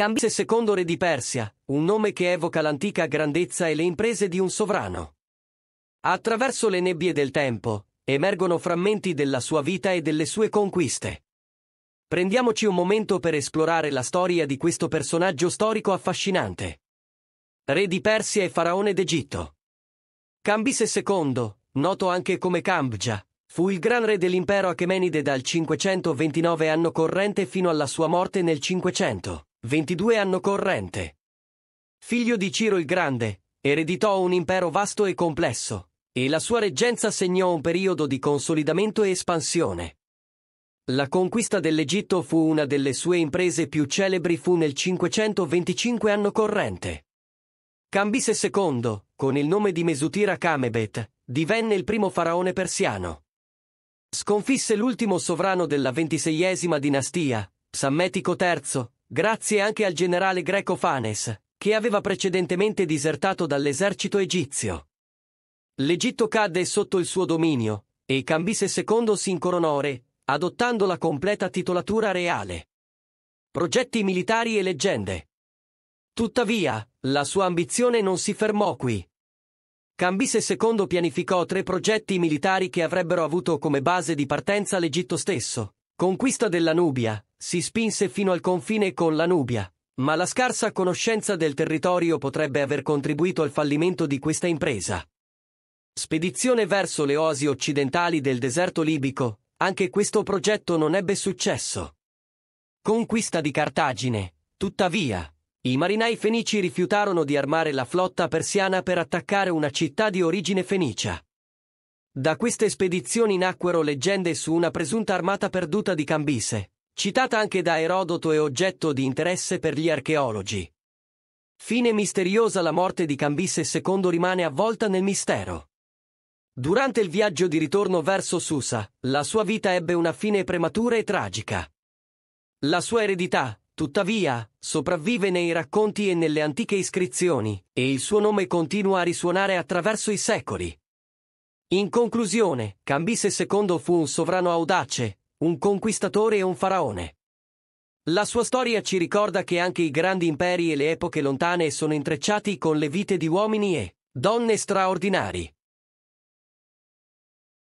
Cambise II re di Persia, un nome che evoca l'antica grandezza e le imprese di un sovrano. Attraverso le nebbie del tempo, emergono frammenti della sua vita e delle sue conquiste. Prendiamoci un momento per esplorare la storia di questo personaggio storico affascinante. Re di Persia e faraone d'Egitto. Cambise II, noto anche come Cambgia, fu il gran re dell'impero Achemenide dal 529 anno corrente fino alla sua morte nel 500. 22 anno corrente. Figlio di Ciro il Grande, ereditò un impero vasto e complesso, e la sua reggenza segnò un periodo di consolidamento e espansione. La conquista dell'Egitto fu una delle sue imprese più celebri fu nel 525 anno corrente. Cambise II, con il nome di Mesutira Kamebet, divenne il primo faraone persiano. Sconfisse l'ultimo sovrano della ventiseiesima dinastia, Sammetico III, grazie anche al generale greco Fanes, che aveva precedentemente disertato dall'esercito egizio. L'Egitto cadde sotto il suo dominio e Cambise II si incoronò re, adottando la completa titolatura reale. Progetti militari e leggende. Tuttavia, la sua ambizione non si fermò qui. Cambise II pianificò tre progetti militari che avrebbero avuto come base di partenza l'Egitto stesso, conquista della Nubia, si spinse fino al confine con la Nubia, ma la scarsa conoscenza del territorio potrebbe aver contribuito al fallimento di questa impresa. Spedizione verso le oasi occidentali del deserto libico, anche questo progetto non ebbe successo. Conquista di Cartagine, tuttavia, i marinai fenici rifiutarono di armare la flotta persiana per attaccare una città di origine fenicia. Da queste spedizioni nacquero leggende su una presunta armata perduta di Cambise, citata anche da Erodoto e oggetto di interesse per gli archeologi. Fine misteriosa la morte di Cambise II rimane avvolta nel mistero. Durante il viaggio di ritorno verso Susa, la sua vita ebbe una fine prematura e tragica. La sua eredità, tuttavia, sopravvive nei racconti e nelle antiche iscrizioni, e il suo nome continua a risuonare attraverso i secoli. In conclusione, Cambise II fu un sovrano audace, un conquistatore e un faraone. La sua storia ci ricorda che anche i grandi imperi e le epoche lontane sono intrecciati con le vite di uomini e donne straordinari.